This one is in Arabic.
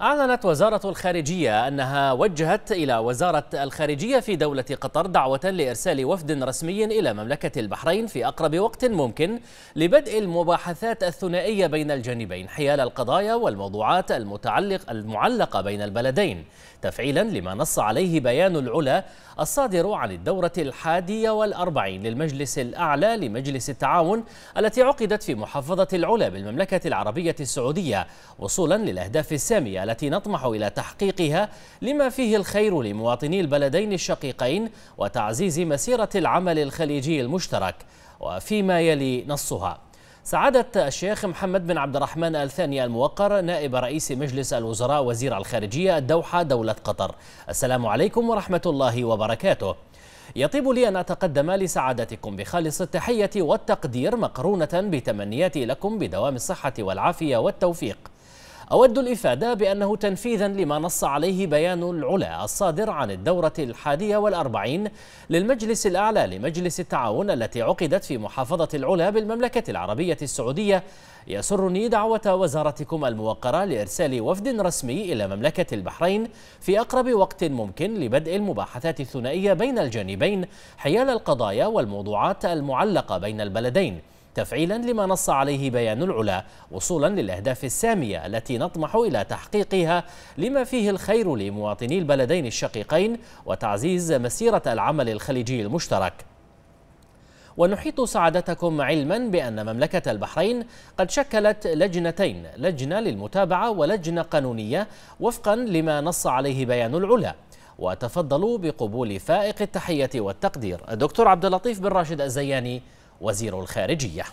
أعلنت وزارة الخارجية أنها وجهت إلى وزارة الخارجية في دولة قطر دعوة لإرسال وفد رسمي إلى مملكة البحرين في أقرب وقت ممكن لبدء المباحثات الثنائية بين الجانبين حيال القضايا والموضوعات المتعلق المعلقة بين البلدين تفعيلا لما نص عليه بيان العلا الصادر عن الدورة الحادية والأربعين للمجلس الأعلى لمجلس التعاون التي عقدت في محافظة العلا بالمملكة العربية السعودية وصولا للأهداف السامية التي نطمح إلى تحقيقها لما فيه الخير لمواطني البلدين الشقيقين وتعزيز مسيرة العمل الخليجي المشترك وفيما يلي نصها سعادة الشيخ محمد بن عبد الرحمن الثاني الموقر نائب رئيس مجلس الوزراء وزير الخارجية الدوحة دولة قطر السلام عليكم ورحمة الله وبركاته يطيب لي أن أتقدم لسعادتكم بخالص التحية والتقدير مقرونة بتمنياتي لكم بدوام الصحة والعافية والتوفيق أود الإفادة بأنه تنفيذا لما نص عليه بيان العلا الصادر عن الدورة الحادية والأربعين للمجلس الأعلى لمجلس التعاون التي عقدت في محافظة العلا بالمملكة العربية السعودية يسرني دعوة وزارتكم الموقرة لإرسال وفد رسمي إلى مملكة البحرين في أقرب وقت ممكن لبدء المباحثات الثنائية بين الجانبين حيال القضايا والموضوعات المعلقة بين البلدين تفعيلا لما نص عليه بيان العلا وصولا للأهداف السامية التي نطمح إلى تحقيقها لما فيه الخير لمواطني البلدين الشقيقين وتعزيز مسيرة العمل الخليجي المشترك ونحيط سعادتكم علما بأن مملكة البحرين قد شكلت لجنتين لجنة للمتابعة ولجنة قانونية وفقا لما نص عليه بيان العلا وتفضلوا بقبول فائق التحية والتقدير الدكتور عبد اللطيف بن راشد الزياني وزير الخارجيه